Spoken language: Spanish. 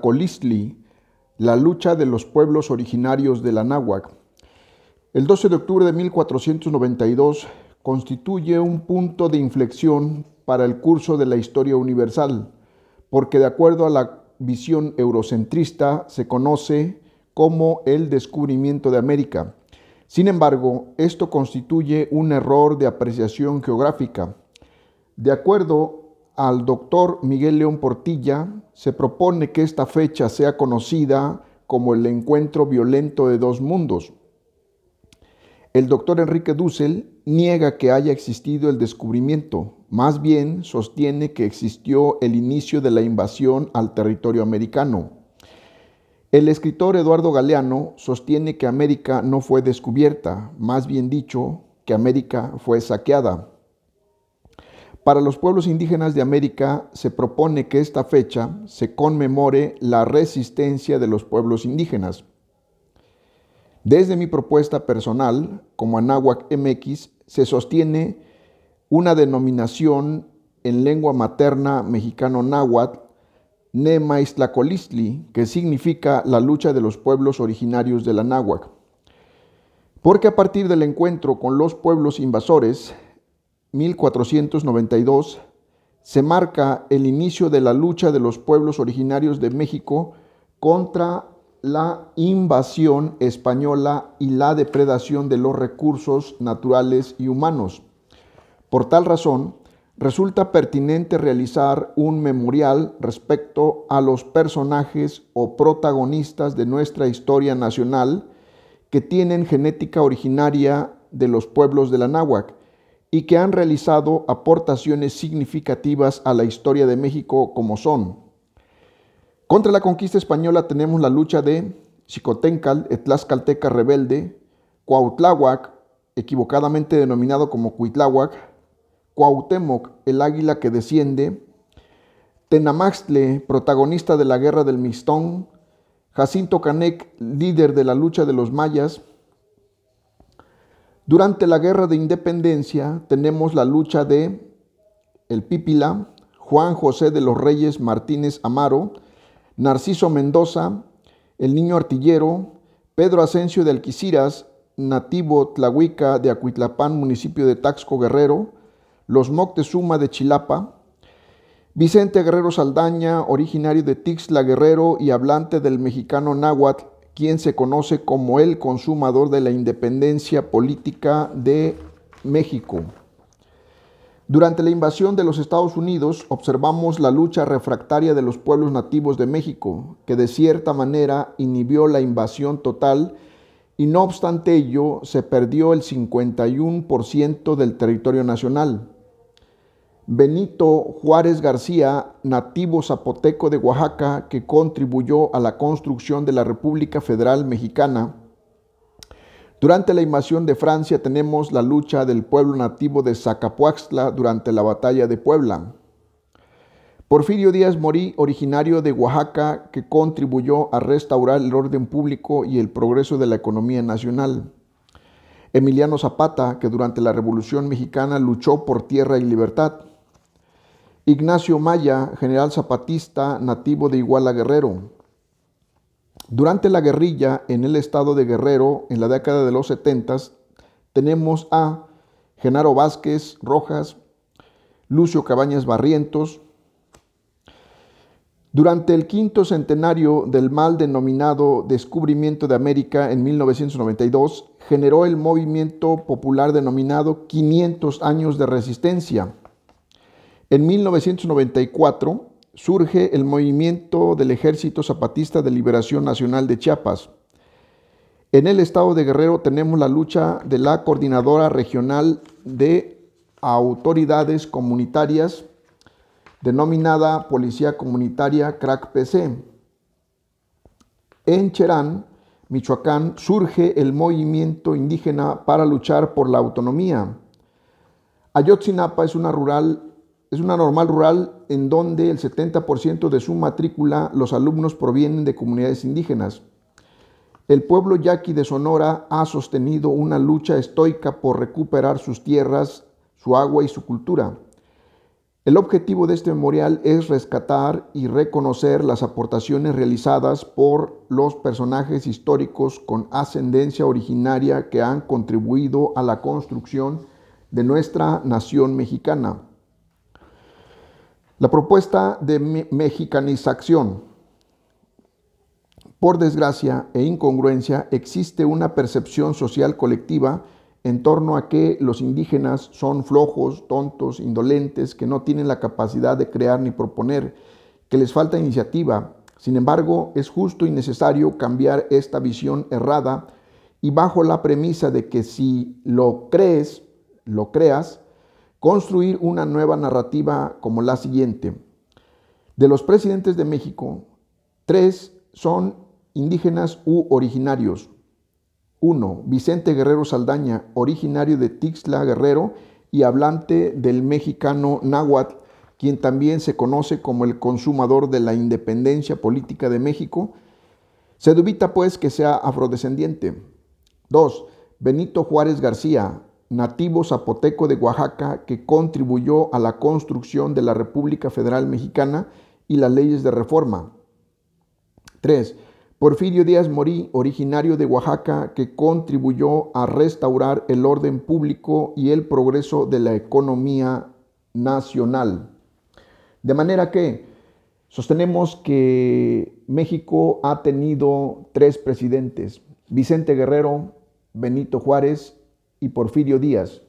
Colisli, la lucha de los pueblos originarios de la Náhuac. El 12 de octubre de 1492 constituye un punto de inflexión para el curso de la historia universal, porque de acuerdo a la visión eurocentrista se conoce como el descubrimiento de América. Sin embargo, esto constituye un error de apreciación geográfica. De acuerdo al doctor Miguel León Portilla, se propone que esta fecha sea conocida como el encuentro violento de dos mundos. El doctor Enrique Dussel niega que haya existido el descubrimiento, más bien sostiene que existió el inicio de la invasión al territorio americano. El escritor Eduardo Galeano sostiene que América no fue descubierta, más bien dicho, que América fue saqueada. Para los pueblos indígenas de América se propone que esta fecha se conmemore la resistencia de los pueblos indígenas. Desde mi propuesta personal, como Anáhuac MX, se sostiene una denominación en lengua materna mexicano náhuatl, Nemaistlacolistli, que significa la lucha de los pueblos originarios de la Anáhuac. Porque a partir del encuentro con los pueblos invasores 1492 se marca el inicio de la lucha de los pueblos originarios de México contra la invasión española y la depredación de los recursos naturales y humanos. Por tal razón, resulta pertinente realizar un memorial respecto a los personajes o protagonistas de nuestra historia nacional que tienen genética originaria de los pueblos de la náhuac y que han realizado aportaciones significativas a la historia de México como son. Contra la conquista española tenemos la lucha de Xicotencal, Tlaxcalteca rebelde, Cuautláhuac, equivocadamente denominado como Cuitláhuac, Cuauhtémoc, el águila que desciende, Tenamaxtle, protagonista de la guerra del Mistón, Jacinto Canek, líder de la lucha de los mayas, durante la guerra de independencia tenemos la lucha de El Pípila, Juan José de los Reyes Martínez Amaro, Narciso Mendoza, El Niño Artillero, Pedro Asensio de Alquiciras, nativo tlahuica de Acuitlapán, municipio de Taxco Guerrero, los Moctezuma de Chilapa, Vicente Guerrero Saldaña, originario de Tixla Guerrero y hablante del mexicano náhuatl, quien se conoce como el consumador de la independencia política de México. Durante la invasión de los Estados Unidos observamos la lucha refractaria de los pueblos nativos de México, que de cierta manera inhibió la invasión total y no obstante ello se perdió el 51% del territorio nacional. Benito Juárez García, nativo zapoteco de Oaxaca, que contribuyó a la construcción de la República Federal Mexicana. Durante la invasión de Francia tenemos la lucha del pueblo nativo de Zacapuaxtla durante la batalla de Puebla. Porfirio Díaz Morí, originario de Oaxaca, que contribuyó a restaurar el orden público y el progreso de la economía nacional. Emiliano Zapata, que durante la Revolución Mexicana luchó por tierra y libertad. Ignacio Maya, general zapatista nativo de Iguala Guerrero. Durante la guerrilla en el estado de Guerrero, en la década de los 70, tenemos a Genaro Vázquez Rojas, Lucio Cabañas Barrientos. Durante el quinto centenario del mal denominado Descubrimiento de América en 1992, generó el movimiento popular denominado 500 años de resistencia en 1994 surge el movimiento del Ejército Zapatista de Liberación Nacional de Chiapas. En el estado de Guerrero tenemos la lucha de la Coordinadora Regional de Autoridades Comunitarias, denominada Policía Comunitaria CRAC-PC. En Cherán, Michoacán, surge el movimiento indígena para luchar por la autonomía. Ayotzinapa es una rural es una normal rural en donde el 70% de su matrícula los alumnos provienen de comunidades indígenas. El pueblo yaqui de Sonora ha sostenido una lucha estoica por recuperar sus tierras, su agua y su cultura. El objetivo de este memorial es rescatar y reconocer las aportaciones realizadas por los personajes históricos con ascendencia originaria que han contribuido a la construcción de nuestra nación mexicana. La propuesta de mexicanización. Por desgracia e incongruencia existe una percepción social colectiva en torno a que los indígenas son flojos, tontos, indolentes, que no tienen la capacidad de crear ni proponer, que les falta iniciativa. Sin embargo, es justo y necesario cambiar esta visión errada y bajo la premisa de que si lo crees, lo creas, construir una nueva narrativa como la siguiente. De los presidentes de México, tres son indígenas u originarios. 1. Vicente Guerrero Saldaña, originario de Tixla Guerrero y hablante del mexicano náhuatl, quien también se conoce como el consumador de la independencia política de México, se dubita pues que sea afrodescendiente. 2. Benito Juárez García, nativo zapoteco de Oaxaca que contribuyó a la construcción de la República Federal Mexicana y las leyes de reforma. 3. Porfirio Díaz Morí, originario de Oaxaca, que contribuyó a restaurar el orden público y el progreso de la economía nacional. De manera que sostenemos que México ha tenido tres presidentes, Vicente Guerrero, Benito Juárez y Porfirio Díaz,